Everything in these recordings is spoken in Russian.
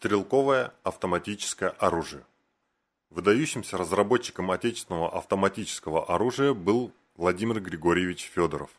Стрелковое автоматическое оружие. Выдающимся разработчиком отечественного автоматического оружия был Владимир Григорьевич Федоров.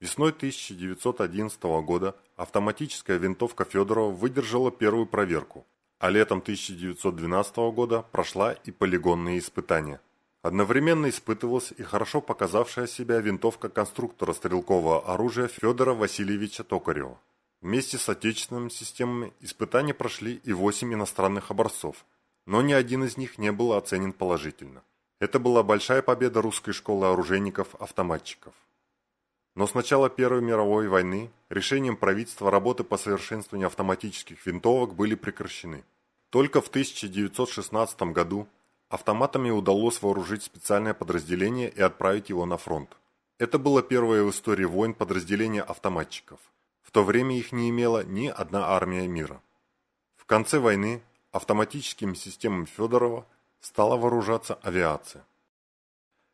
Весной 1911 года автоматическая винтовка Федорова выдержала первую проверку, а летом 1912 года прошла и полигонные испытания. Одновременно испытывалась и хорошо показавшая себя винтовка конструктора стрелкового оружия Федора Васильевича Токарева. Вместе с отечественными системами испытания прошли и 8 иностранных образцов, но ни один из них не был оценен положительно. Это была большая победа русской школы оружейников-автоматчиков. Но с начала Первой мировой войны решением правительства работы по совершенствованию автоматических винтовок были прекращены. Только в 1916 году автоматами удалось вооружить специальное подразделение и отправить его на фронт. Это было первое в истории войн подразделение автоматчиков – в то время их не имела ни одна армия мира. В конце войны автоматическим системам Федорова стала вооружаться авиация.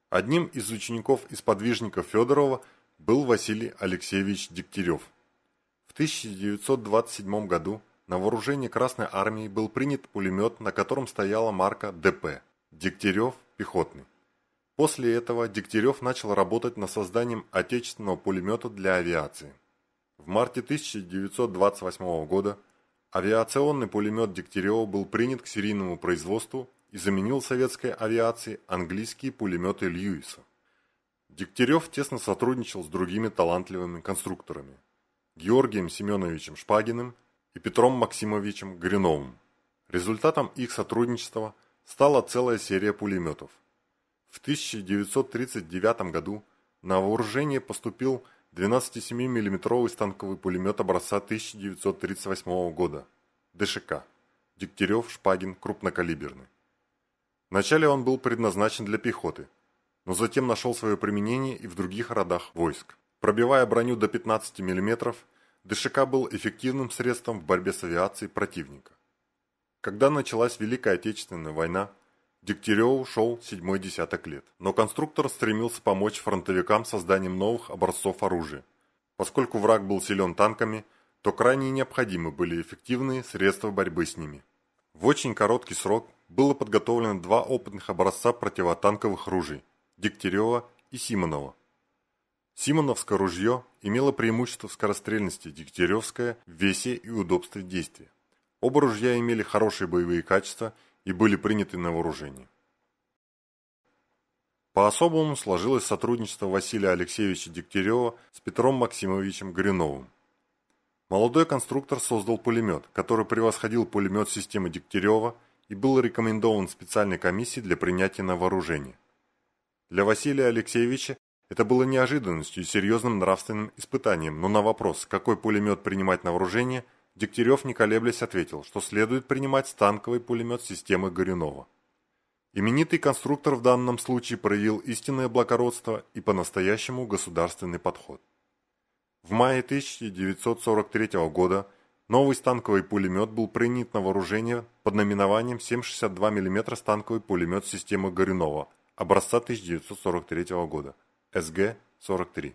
Одним из учеников и сподвижников Федорова был Василий Алексеевич Дегтярев. В 1927 году на вооружение Красной Армии был принят пулемет, на котором стояла марка ДП – Дегтярев пехотный. После этого Дегтярев начал работать над созданием отечественного пулемета для авиации – в марте 1928 года авиационный пулемет Дегтярева был принят к серийному производству и заменил советской авиации английские пулеметы Льюиса. Дегтярев тесно сотрудничал с другими талантливыми конструкторами – Георгием Семеновичем Шпагиным и Петром Максимовичем Гриновым. Результатом их сотрудничества стала целая серия пулеметов. В 1939 году на вооружение поступил – 127 миллиметровый станковый пулемет образца 1938 года, ДШК, Дегтярев, Шпагин, крупнокалиберный. Вначале он был предназначен для пехоты, но затем нашел свое применение и в других родах войск. Пробивая броню до 15 мм, ДШК был эффективным средством в борьбе с авиацией противника. Когда началась Великая Отечественная война, Дегтяреву шел седьмой десяток лет, но конструктор стремился помочь фронтовикам созданием новых образцов оружия. Поскольку враг был силен танками, то крайне необходимы были эффективные средства борьбы с ними. В очень короткий срок было подготовлено два опытных образца противотанковых ружей – Дегтярева и Симонова. Симоновское ружье имело преимущество в скорострельности, Дегтяревское – в весе и удобстве действия. Оба ружья имели хорошие боевые качества – и были приняты на вооружение. По-особому сложилось сотрудничество Василия Алексеевича Дегтярева с Петром Максимовичем Гриновым. Молодой конструктор создал пулемет, который превосходил пулемет системы Дегтярева и был рекомендован специальной комиссии для принятия на вооружение. Для Василия Алексеевича это было неожиданностью и серьезным нравственным испытанием, но на вопрос, какой пулемет принимать на вооружение – Дегтярев, не колеблясь, ответил, что следует принимать танковый пулемет системы Горюнова. Именитый конструктор в данном случае проявил истинное благородство и по-настоящему государственный подход. В мае 1943 года новый станковый пулемет был принят на вооружение под наименованием 7,62 мм станковый пулемет системы Горюнова образца 1943 года СГ-43.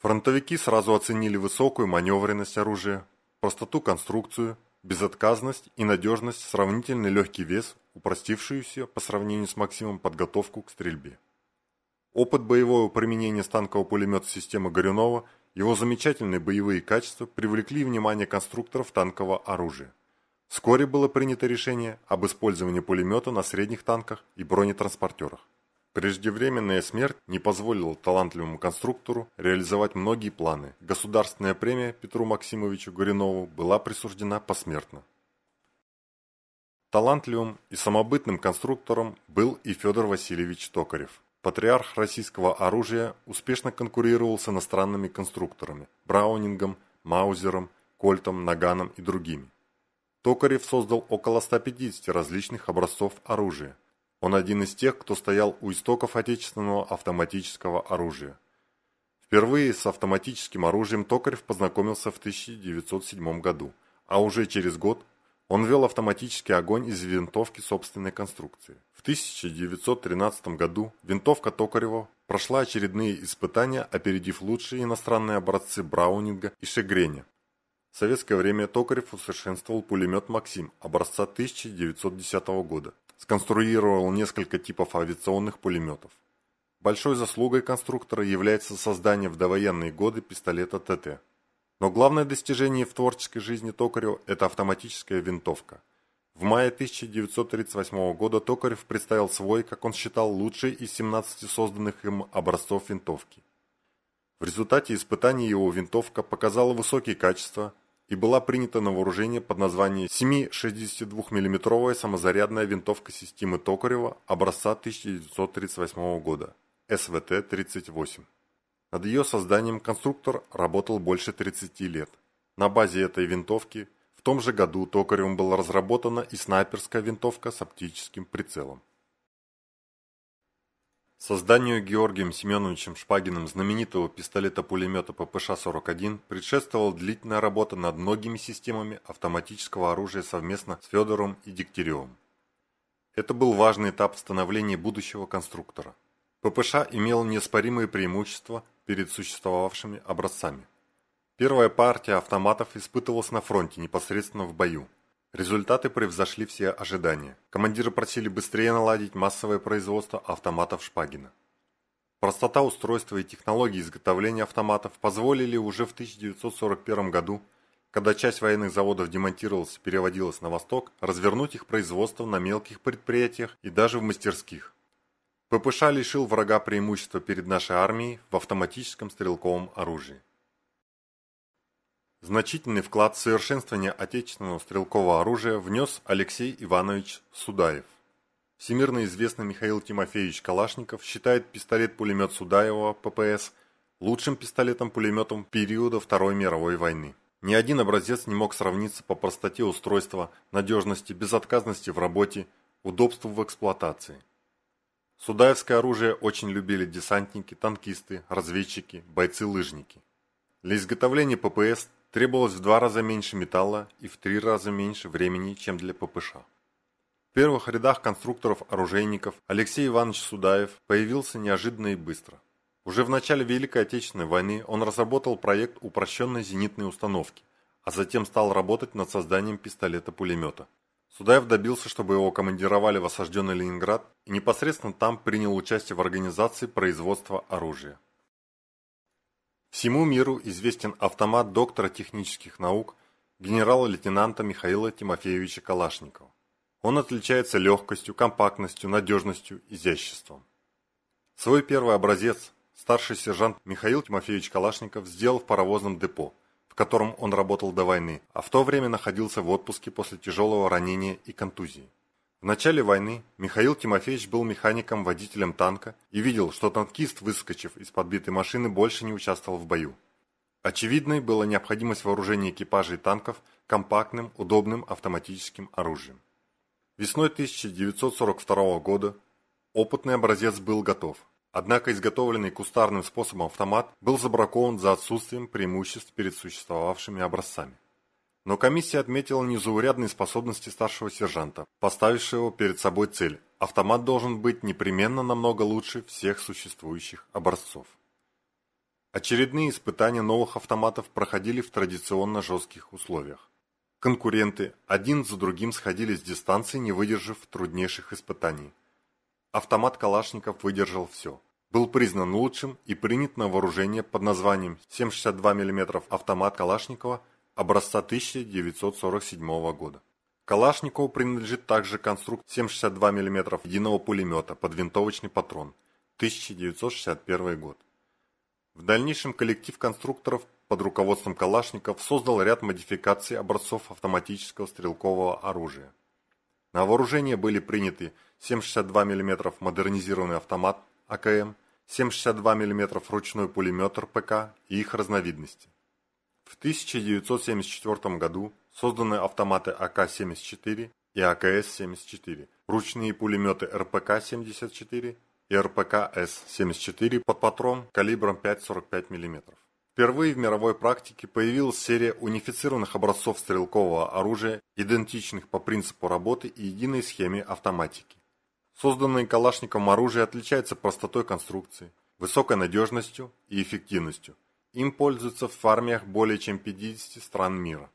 Фронтовики сразу оценили высокую маневренность оружия, простоту конструкцию, безотказность и надежность, сравнительно легкий вес, упростившуюся по сравнению с максимум подготовку к стрельбе. Опыт боевого применения станкового пулемета системы Горюнова, его замечательные боевые качества привлекли внимание конструкторов танкового оружия. Вскоре было принято решение об использовании пулемета на средних танках и бронетранспортерах. Преждевременная смерть не позволила талантливому конструктору реализовать многие планы. Государственная премия Петру Максимовичу Горинову была присуждена посмертно. Талантливым и самобытным конструктором был и Федор Васильевич Токарев. Патриарх российского оружия успешно конкурировал с иностранными конструкторами – Браунингом, Маузером, Кольтом, Наганом и другими. Токарев создал около 150 различных образцов оружия – он один из тех, кто стоял у истоков отечественного автоматического оружия. Впервые с автоматическим оружием Токарев познакомился в 1907 году, а уже через год он вел автоматический огонь из винтовки собственной конструкции. В 1913 году винтовка Токарева прошла очередные испытания, опередив лучшие иностранные образцы Браунинга и Шегреня. В советское время Токарев усовершенствовал пулемет «Максим» образца 1910 года сконструировал несколько типов авиационных пулеметов. Большой заслугой конструктора является создание в довоенные годы пистолета ТТ. Но главное достижение в творческой жизни Токарева – это автоматическая винтовка. В мае 1938 года Токарев представил свой, как он считал, лучший из 17 созданных им образцов винтовки. В результате испытаний его винтовка показала высокие качества – и была принята на вооружение под названием 7,62 мм самозарядная винтовка системы Токарева образца 1938 года СВТ-38. Над ее созданием конструктор работал больше 30 лет. На базе этой винтовки в том же году Токаревым была разработана и снайперская винтовка с оптическим прицелом. Созданию Георгием Семеновичем Шпагиным знаменитого пистолета-пулемета ППШ-41 предшествовала длительная работа над многими системами автоматического оружия совместно с Федором и Дегтяревым. Это был важный этап становления будущего конструктора. ППШ имел неоспоримые преимущества перед существовавшими образцами. Первая партия автоматов испытывалась на фронте непосредственно в бою. Результаты превзошли все ожидания. Командиры просили быстрее наладить массовое производство автоматов Шпагина. Простота устройства и технологии изготовления автоматов позволили уже в 1941 году, когда часть военных заводов демонтировалась и переводилась на восток, развернуть их производство на мелких предприятиях и даже в мастерских. ППШ лишил врага преимущества перед нашей армией в автоматическом стрелковом оружии. Значительный вклад в совершенствование отечественного стрелкового оружия внес Алексей Иванович Судаев. Всемирно известный Михаил Тимофеевич Калашников считает пистолет-пулемет Судаева ППС лучшим пистолетом-пулеметом периода Второй мировой войны. Ни один образец не мог сравниться по простоте устройства, надежности, безотказности в работе, удобству в эксплуатации. Судаевское оружие очень любили десантники, танкисты, разведчики, бойцы-лыжники. Для изготовления ППС требовалось в два раза меньше металла и в три раза меньше времени, чем для ППШ. В первых рядах конструкторов-оружейников Алексей Иванович Судаев появился неожиданно и быстро. Уже в начале Великой Отечественной войны он разработал проект упрощенной зенитной установки, а затем стал работать над созданием пистолета-пулемета. Судаев добился, чтобы его командировали в осажденный Ленинград и непосредственно там принял участие в организации производства оружия. Всему миру известен автомат доктора технических наук генерала-лейтенанта Михаила Тимофеевича Калашникова. Он отличается легкостью, компактностью, надежностью, изяществом. Свой первый образец старший сержант Михаил Тимофеевич Калашников сделал в паровозном депо, в котором он работал до войны, а в то время находился в отпуске после тяжелого ранения и контузии. В начале войны Михаил Тимофеевич был механиком-водителем танка и видел, что танкист, выскочив из подбитой машины, больше не участвовал в бою. Очевидной была необходимость вооружения экипажей танков компактным, удобным автоматическим оружием. Весной 1942 года опытный образец был готов, однако изготовленный кустарным способом автомат был забракован за отсутствием преимуществ перед существовавшими образцами. Но комиссия отметила незаурядные способности старшего сержанта, поставившего перед собой цель. Автомат должен быть непременно намного лучше всех существующих образцов. Очередные испытания новых автоматов проходили в традиционно жестких условиях. Конкуренты один за другим сходили с дистанции, не выдержав труднейших испытаний. Автомат Калашников выдержал все. Был признан лучшим и принят на вооружение под названием 7,62 мм автомат Калашникова – образца 1947 года. Калашникову принадлежит также конструкт 7,62 мм единого пулемета под винтовочный патрон 1961 год. В дальнейшем коллектив конструкторов под руководством Калашников создал ряд модификаций образцов автоматического стрелкового оружия. На вооружение были приняты 7,62 мм модернизированный автомат АКМ, 7,62 мм ручной пулемет РПК и их разновидности. В 1974 году созданы автоматы АК-74 и АКС-74, ручные пулеметы РПК-74 и РПК-С-74 под патрон калибром 5,45 мм. Впервые в мировой практике появилась серия унифицированных образцов стрелкового оружия, идентичных по принципу работы и единой схеме автоматики. Созданные Калашником оружие отличается простотой конструкции, высокой надежностью и эффективностью, им пользуются в армиях более чем 50 стран мира.